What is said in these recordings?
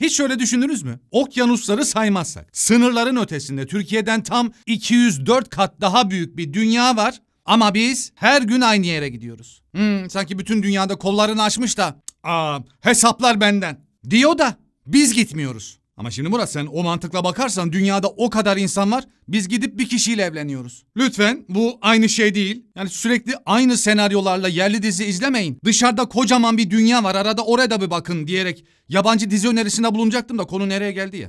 Hiç öyle düşündünüz mü? Okyanusları saymazsak, sınırların ötesinde Türkiye'den tam 204 kat daha büyük bir dünya var ama biz her gün aynı yere gidiyoruz. Hmm, sanki bütün dünyada kollarını açmış da, aa hesaplar benden diyor da biz gitmiyoruz. Ama şimdi Murat sen o mantıkla bakarsan dünyada o kadar insan var. Biz gidip bir kişiyle evleniyoruz. Lütfen bu aynı şey değil. Yani sürekli aynı senaryolarla yerli dizi izlemeyin. Dışarıda kocaman bir dünya var arada oraya da bir bakın diyerek yabancı dizi önerisinde bulunacaktım da konu nereye geldi ya.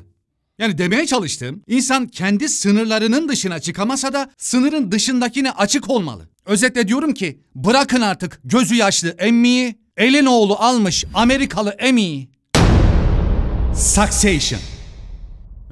Yani demeye çalıştığım insan kendi sınırlarının dışına çıkamasa da sınırın dışındakine açık olmalı. Özetle diyorum ki bırakın artık gözü yaşlı emmiyi, elin oğlu almış Amerikalı emiyi. Succession.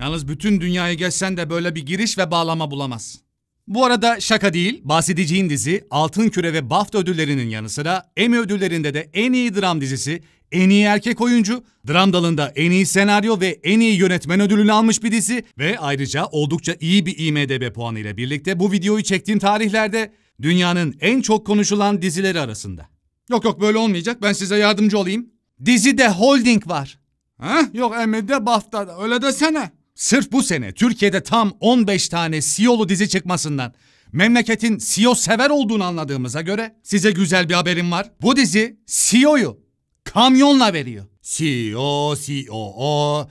Yalnız bütün dünyayı geçsen de böyle bir giriş ve bağlama bulamaz. Bu arada şaka değil, bahsedeceğim dizi Altın Küre ve BAFTA ödüllerinin yanı sıra Emmy ödüllerinde de en iyi dram dizisi, en iyi erkek oyuncu, dram dalında en iyi senaryo ve en iyi yönetmen ödülünü almış bir dizi ve ayrıca oldukça iyi bir IMDB puanı ile birlikte bu videoyu çektiğim tarihlerde dünyanın en çok konuşulan dizileri arasında. Yok yok böyle olmayacak ben size yardımcı olayım. Dizide holding var. He? Yok Emir'de Bafta'da öyle desene. Sırf bu sene Türkiye'de tam 15 tane CEO'lu dizi çıkmasından memleketin CEO sever olduğunu anladığımıza göre size güzel bir haberim var. Bu dizi CEO'yu kamyonla veriyor. CEO, COO, e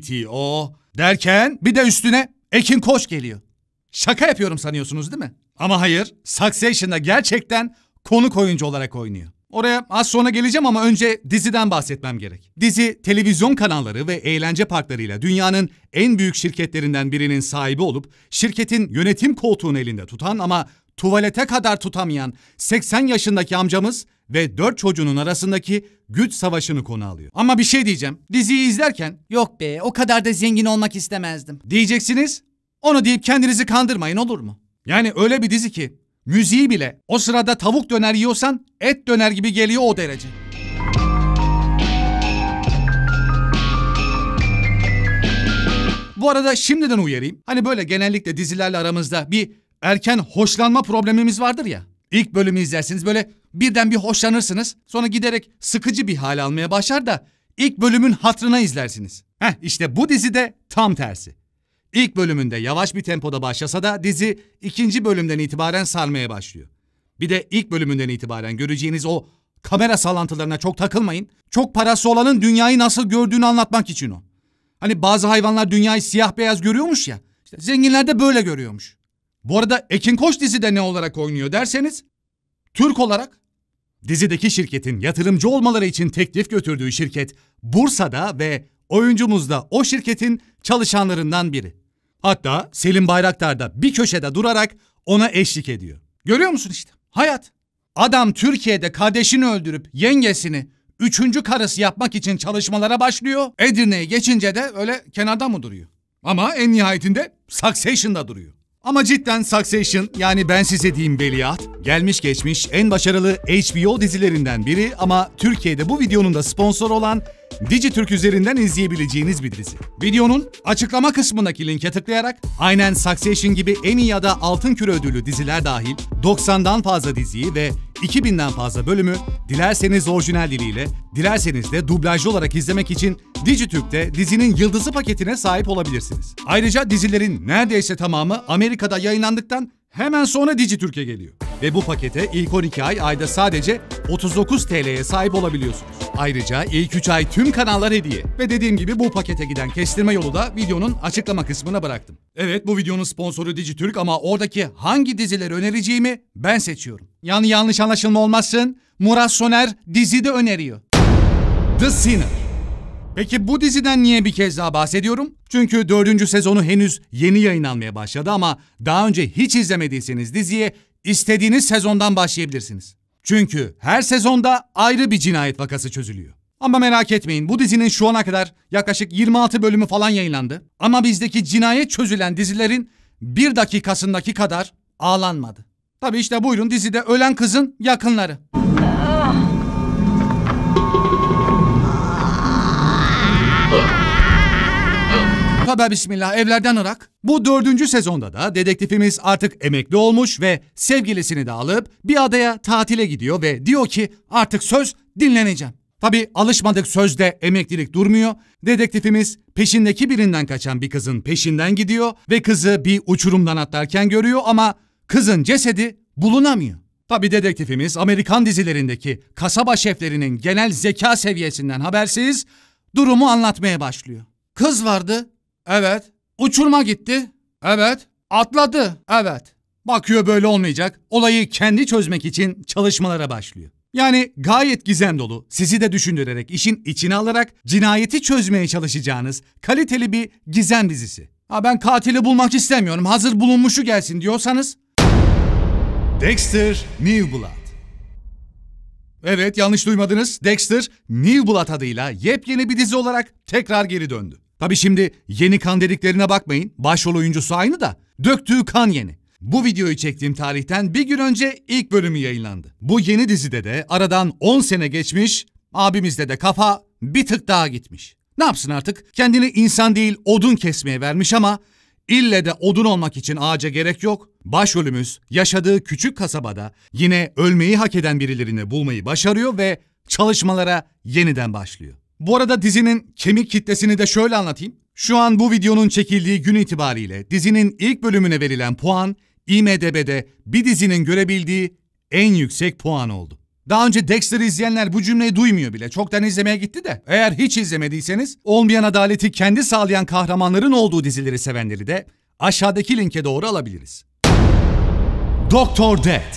CTO derken bir de üstüne Ekin Koç geliyor. Şaka yapıyorum sanıyorsunuz değil mi? Ama hayır, Succession'da gerçekten konuk oyuncu olarak oynuyor. Oraya az sonra geleceğim ama önce diziden bahsetmem gerek. Dizi televizyon kanalları ve eğlence parklarıyla dünyanın en büyük şirketlerinden birinin sahibi olup şirketin yönetim koltuğunu elinde tutan ama tuvalete kadar tutamayan 80 yaşındaki amcamız ve 4 çocuğunun arasındaki güç savaşını konu alıyor. Ama bir şey diyeceğim. Diziyi izlerken yok be o kadar da zengin olmak istemezdim. Diyeceksiniz. Onu deyip kendinizi kandırmayın olur mu? Yani öyle bir dizi ki Müziği bile o sırada tavuk döner yiyorsan et döner gibi geliyor o derece. Bu arada şimdiden uyarayım. Hani böyle genellikle dizilerle aramızda bir erken hoşlanma problemimiz vardır ya. İlk bölümü izlersiniz böyle birden bir hoşlanırsınız. Sonra giderek sıkıcı bir hale almaya başlar da ilk bölümün hatrına izlersiniz. Heh işte bu dizide tam tersi. İlk bölümünde yavaş bir tempoda başlasa da dizi ikinci bölümden itibaren sarmaya başlıyor. Bir de ilk bölümünden itibaren göreceğiniz o kamera sallantılarına çok takılmayın. Çok parası olanın dünyayı nasıl gördüğünü anlatmak için o. Hani bazı hayvanlar dünyayı siyah beyaz görüyormuş ya. İşte zenginler de böyle görüyormuş. Bu arada Ekin Koç dizide ne olarak oynuyor derseniz Türk olarak dizideki şirketin yatırımcı olmaları için teklif götürdüğü şirket Bursa'da ve oyuncumuz da o şirketin çalışanlarından biri. Hatta Selim Bayraktar da bir köşede durarak ona eşlik ediyor. Görüyor musun işte? Hayat. Adam Türkiye'de kardeşini öldürüp yengesini üçüncü karısı yapmak için çalışmalara başlıyor. Edirne'ye geçince de öyle kenarda mı duruyor? Ama en nihayetinde Succession'da duruyor. Ama cidden Succession yani ben size diyeyim Beliat gelmiş geçmiş en başarılı HBO dizilerinden biri ama Türkiye'de bu videonun da sponsor olan Dijitürk üzerinden izleyebileceğiniz bir dizi. Videonun açıklama kısmındaki linke tıklayarak aynen Succession gibi Emmy ya da Altın Küre ödüllü diziler dahil 90'dan fazla diziyi ve 2000'den fazla bölümü dilerseniz orijinal diliyle, dilerseniz de dublajlı olarak izlemek için Digitürk'te dizinin yıldızı paketine sahip olabilirsiniz. Ayrıca dizilerin neredeyse tamamı Amerika'da yayınlandıktan Hemen sonra Dijitürk'e geliyor. Ve bu pakete ilk 12 ay ayda sadece 39 TL'ye sahip olabiliyorsunuz. Ayrıca ilk 3 ay tüm kanallar hediye. Ve dediğim gibi bu pakete giden kestirme yolu da videonun açıklama kısmına bıraktım. Evet bu videonun sponsoru Dijitürk ama oradaki hangi dizileri önereceğimi ben seçiyorum. Yani yanlış anlaşılma olmasın Murat Soner dizide öneriyor. The Sinner. Peki bu diziden niye bir kez daha bahsediyorum? Çünkü dördüncü sezonu henüz yeni yayınlanmaya başladı ama daha önce hiç izlemediyseniz diziye istediğiniz sezondan başlayabilirsiniz. Çünkü her sezonda ayrı bir cinayet vakası çözülüyor. Ama merak etmeyin bu dizinin şu ana kadar yaklaşık 26 bölümü falan yayınlandı. Ama bizdeki cinayet çözülen dizilerin bir dakikasındaki kadar ağlanmadı. Tabi işte buyurun dizide ölen kızın yakınları. Merhaba Bismillah evlerden Irak. Bu dördüncü sezonda da dedektifimiz artık emekli olmuş ve sevgilisini de alıp bir adaya tatile gidiyor ve diyor ki artık söz dinleneceğim. Tabi alışmadık sözde emeklilik durmuyor. Dedektifimiz peşindeki birinden kaçan bir kızın peşinden gidiyor ve kızı bir uçurumdan atlarken görüyor ama kızın cesedi bulunamıyor. Tabi dedektifimiz Amerikan dizilerindeki kasaba şeflerinin genel zeka seviyesinden habersiz durumu anlatmaya başlıyor. Kız vardı Evet. Uçurma gitti. Evet. Atladı. Evet. Bakıyor böyle olmayacak. Olayı kendi çözmek için çalışmalara başlıyor. Yani gayet gizem dolu, sizi de düşündürerek, işin içine alarak cinayeti çözmeye çalışacağınız kaliteli bir gizem dizisi. Ha ben katili bulmak istemiyorum, hazır bulunmuşu gelsin diyorsanız... Dexter New Blood Evet yanlış duymadınız. Dexter New Blood adıyla yepyeni bir dizi olarak tekrar geri döndü. Tabi şimdi yeni kan dediklerine bakmayın. Başrol oyuncusu aynı da döktüğü kan yeni. Bu videoyu çektiğim tarihten bir gün önce ilk bölümü yayınlandı. Bu yeni dizide de aradan 10 sene geçmiş, abimizde de kafa bir tık daha gitmiş. Ne yapsın artık? Kendini insan değil odun kesmeye vermiş ama ille de odun olmak için ağaca gerek yok. Başrolümüz yaşadığı küçük kasabada yine ölmeyi hak eden birilerini bulmayı başarıyor ve çalışmalara yeniden başlıyor. Bu arada dizinin kemik kitlesini de şöyle anlatayım. Şu an bu videonun çekildiği gün itibariyle dizinin ilk bölümüne verilen puan IMDB'de bir dizinin görebildiği en yüksek puan oldu. Daha önce Dexter izleyenler bu cümleyi duymuyor bile. Çoktan izlemeye gitti de. Eğer hiç izlemediyseniz olmayan adaleti kendi sağlayan kahramanların olduğu dizileri sevenleri de aşağıdaki linke doğru alabiliriz. Doktor Dead.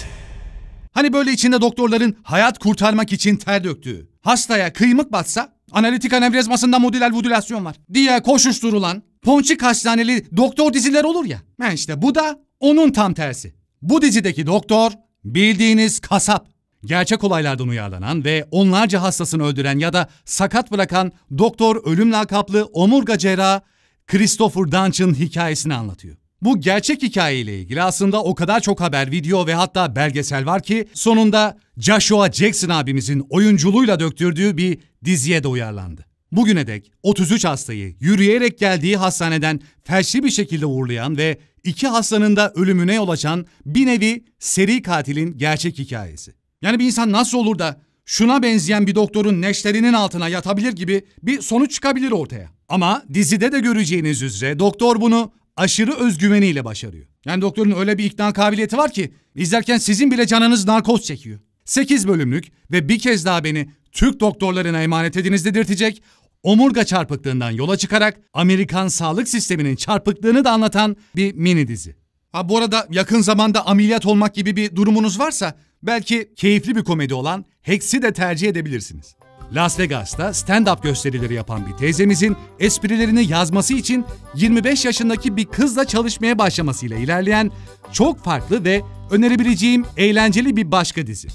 Hani böyle içinde doktorların hayat kurtarmak için ter döktüğü, hastaya kıymık batsa analitik anevrizmasında modüler vudülasyon var diye koşuşturulan ponçik hastaneli doktor diziler olur ya. Ha işte bu da onun tam tersi. Bu dizideki doktor bildiğiniz kasap. Gerçek olaylardan uyarlanan ve onlarca hastasını öldüren ya da sakat bırakan doktor ölüm lakaplı omurga cerrah Christopher Dunch'ın hikayesini anlatıyor. Bu gerçek hikayeyle ilgili aslında o kadar çok haber, video ve hatta belgesel var ki sonunda Joshua Jackson abimizin oyunculuğuyla döktürdüğü bir diziye de uyarlandı. Bugüne dek 33 hastayı yürüyerek geldiği hastaneden felçli bir şekilde uğurlayan ve iki hastanın da ölümüne yol açan bir nevi seri katilin gerçek hikayesi. Yani bir insan nasıl olur da şuna benzeyen bir doktorun neşterinin altına yatabilir gibi bir sonuç çıkabilir ortaya. Ama dizide de göreceğiniz üzere doktor bunu aşırı özgüveniyle başarıyor. Yani doktorun öyle bir ikna kabiliyeti var ki izlerken sizin bile canınız narkoz çekiyor. 8 bölümlük ve bir kez daha beni Türk doktorlarına emanet ediniz dedirtecek, omurga çarpıklığından yola çıkarak Amerikan sağlık sisteminin çarpıklığını da anlatan bir mini dizi. Ha bu arada yakın zamanda ameliyat olmak gibi bir durumunuz varsa belki keyifli bir komedi olan Hex'i de tercih edebilirsiniz. Las Vegas'ta stand-up gösterileri yapan bir teyzemizin esprilerini yazması için 25 yaşındaki bir kızla çalışmaya başlamasıyla ilerleyen çok farklı ve önerebileceğim eğlenceli bir başka dizi.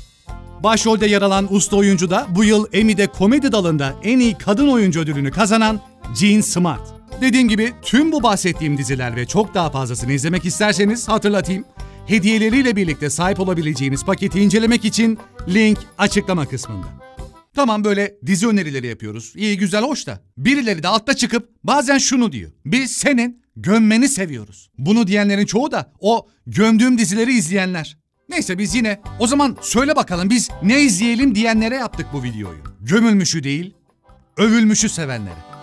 Başrolde yer alan usta oyuncu da bu yıl Emmy'de komedi dalında en iyi kadın oyuncu ödülünü kazanan Jean Smart. Dediğim gibi tüm bu bahsettiğim diziler ve çok daha fazlasını izlemek isterseniz hatırlatayım. Hediyeleriyle birlikte sahip olabileceğiniz paketi incelemek için link açıklama kısmında. Tamam böyle dizi önerileri yapıyoruz. İyi güzel hoş da. Birileri de altta çıkıp bazen şunu diyor. Biz senin gömmeni seviyoruz. Bunu diyenlerin çoğu da o gömdüğüm dizileri izleyenler. Neyse biz yine o zaman söyle bakalım biz ne izleyelim diyenlere yaptık bu videoyu. Gömülmüşü değil, övülmüşü sevenlere.